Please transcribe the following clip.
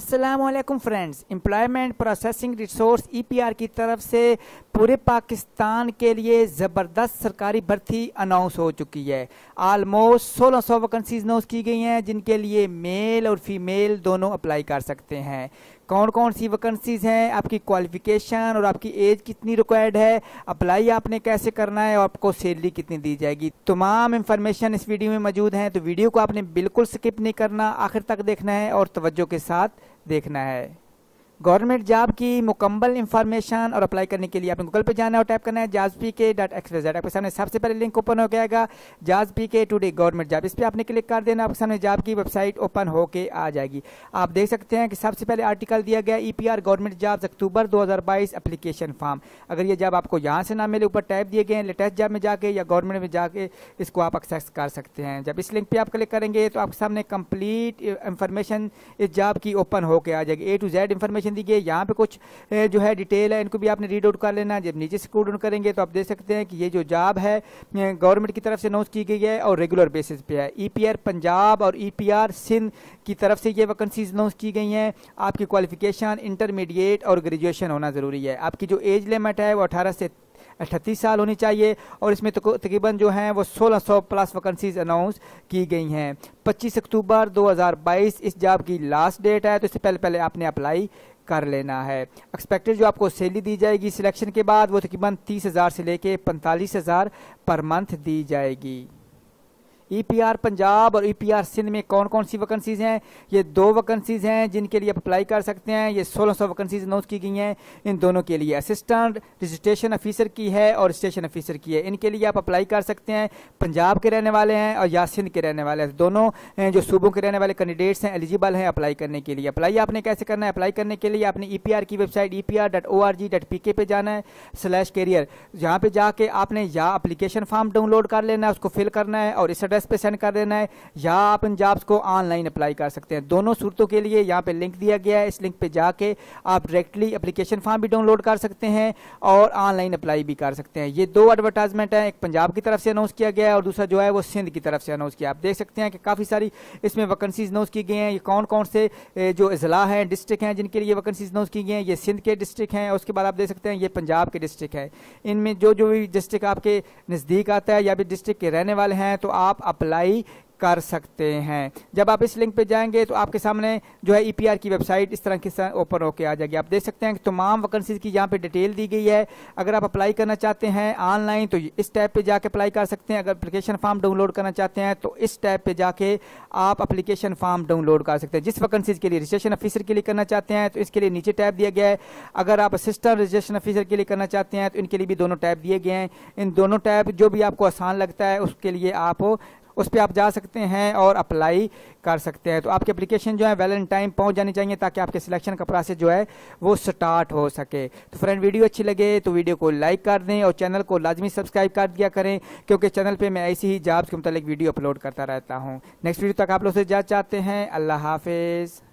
Aslam friends employment processing resource EPR की तरफ से पूरे पाकिस्तान के लिए ज़बरदस्त सरकारी भर्ती अनाउंस हो चुकी है आलमोस्ट सोलह सौ वैकन्सीज़ अनाउंस की गई हैं जिनके लिए मेल और फीमेल दोनों अप्लाई कर सकते हैं कौन कौन सी वैकेंसीज हैं आपकी क्वालिफिकेशन और आपकी एज कितनी रिक्वायर्ड है अप्लाई आपने कैसे करना है और आपको सैलरी कितनी दी जाएगी तमाम इन्फॉर्मेशन इस वीडियो में मौजूद है तो वीडियो को आपने बिल्कुल स्किप नहीं करना आखिर तक देखना है और तवज्जो के साथ देखना है गवर्नमेंट जॉब की मुकम्मल इंफॉर्मेशन और अप्लाई करने के लिए आपने गूगल पे जाना है और टाइप करना है जाज पी के डॉट एक्सप्रेस डॉट आपके सामने सबसे पहले लिंक ओपन हो जाएगा जाज पी के टूडे गवर्नमेंट जॉब इस पर आपने क्लिक कर देना आपके सामने जॉब की वेबसाइट ओपन होकर आ जाएगी आप देख सकते हैं कि सबसे पहले आर्टिकल दिया गया E P R government job अक्टूबर दो हज़ार बाईस अप्लीकेशन फॉर्म अगर ये जॉब आपको यहाँ से ना मिले ऊपर टाइप दिए गए हैं लेटेस्ट जॉब में जाके या गवर्नमेंट में जाके इसको आप एक्सेस कर सकते हैं जब इस लिंक पर आप क्लिक करेंगे तो आपके सामने कंप्लीट इंफॉर्मेशन इस जॉब की ओपन होकर आ जाएगी A to Z information information दी गई है यहाँ पे कुछ जो है डिटेल है इनको भी आपने रीड आउट कर लेना जब नीचे से कोड आउट करेंगे तो आप देख सकते हैं कि ये जो जॉब है गवर्नमेंट की तरफ से अनाउंस की गई है और रेगुलर बेसिस पे है ई e पंजाब और ई e सिंध की तरफ से ये वैकेंसीज अनाउंस की गई हैं आपकी क्वालिफिकेशन इंटरमीडिएट और ग्रेजुएशन होना ज़रूरी है आपकी जो एज लिमिट है वो अठारह से अठतीस साल होनी चाहिए और इसमें तकरीबन जो हैं वो 1600 प्लस वैकेंसीज अनाउंस की गई हैं 25 अक्टूबर 2022 इस जॉब की लास्ट डेट है तो इससे पहले पहले आपने अप्लाई कर लेना है एक्सपेक्टेड जो आपको सैलरी दी जाएगी सिलेक्शन के बाद वो तकरीबन तीस हज़ार से लेके पैंतालीस हज़ार पर मंथ दी जाएगी ईपीआर e पंजाब और ईपीआर e सिंध में कौन कौन सी वैकेंसीज़ हैं ये दो वैकेंसीज़ हैं जिनके लिए आप अप्लाई कर सकते हैं ये 1600 सौ वैकेंसीज अनाउंस की गई हैं इन दोनों के लिए असिस्टेंट रजिस्ट्रेशन ऑफिसर की है और स्टेशन ऑफिसर की है इनके लिए आप अप्लाई कर सकते हैं पंजाब के रहने वाले हैं और या सिंध के रहने वाले हैं दोनों जो सूबों के रहने वाले कैंडिडेट्स हैं एलिजिबल हैं अप्लाई करने के लिए अप्लाई आपने कैसे करना है अप्लाई करने के लिए आपने ई e की वेबसाइट ई पी पे जाना है स्लैश कैरियर यहाँ पर जाके आपने या अप्लीकेशन फॉर्म डाउनलोड कर लेना है उसको फिल करना है और इस एड्रेस एड्रेस पे सेंड कर देना है या आप इन जॉब्स को ऑनलाइन अप्लाई कर सकते हैं दोनों सूरतों के लिए यहाँ पे लिंक दिया गया है इस लिंक पे जाके आप डायरेक्टली अप्लीकेशन फॉर्म भी डाउनलोड कर सकते हैं और ऑनलाइन अप्लाई भी कर सकते हैं ये दो एडवर्टाइजमेंट है एक पंजाब की तरफ से अनाउंस किया गया है और दूसरा जो है वो सिंध की तरफ से अनाउंस किया आप देख सकते हैं कि काफ़ी सारी इसमें वैकेंसीज अनाउंस की गई हैं ये कौन कौन से जो अजला हैं डिस्ट्रिक्ट हैं जिनके लिए वैकेंसीज अनाउंस की गई हैं ये सिंध के डिस्ट्रिक्ट हैं उसके बाद आप देख सकते हैं ये पंजाब के डिस्ट्रिक्ट हैं इनमें जो जो भी डिस्ट्रिक्ट आपके नज़दीक आता है या भी डिस्ट्रिक्ट के रहने वाले हैं तो आप अप्लाई कर सकते हैं जब आप इस लिंक पे जाएंगे तो आपके सामने जो है ईपीआर e की वेबसाइट इस तरह की ओपन होकर आ जाएगी आप देख सकते हैं कि तमाम वैकेंसीज की यहाँ पे डिटेल दी गई है अगर आप अप्लाई करना चाहते हैं ऑनलाइन तो इस टैब पे जाके अप्लाई कर सकते हैं अगर अप्लीकेशन फॉर्म डाउनलोड करना चाहते हैं तो इस टैब पर जाके आप अप्लीकेशन फॉर्म डाउनलोड कर सकते हैं जिस वैकेंसीज के लिए रजिस्ट्रेशन ऑफिसर के लिए करना चाहते हैं तो इसके लिए नीचे टैब दिया गया है अगर आप असिस्टेंट रजिस्ट्रेशन ऑफिसर के लिए करना चाहते हैं तो इनके लिए भी दोनों टैब दिए गए हैं इन दोनों टैब जो भी आपको आसान लगता है उसके लिए आप उस पर आप जा सकते हैं और अप्लाई कर सकते हैं तो आपकी एप्लीकेशन जो है वेल एंड टाइम पहुंच जानी चाहिए ताकि आपके सिलेक्शन का प्रोसेस जो है वो स्टार्ट हो सके तो फ्रेंड वीडियो अच्छी लगे तो वीडियो को लाइक कर दें और चैनल को लाजमी सब्सक्राइब कर दिया करें क्योंकि चैनल पर मैं ऐसी ही जॉब्स के मतलब वीडियो अपलोड करता रहता हूँ नेक्स्ट वीडियो तक आप लोग से जा चाहते हैं अल्लाह हाफिज़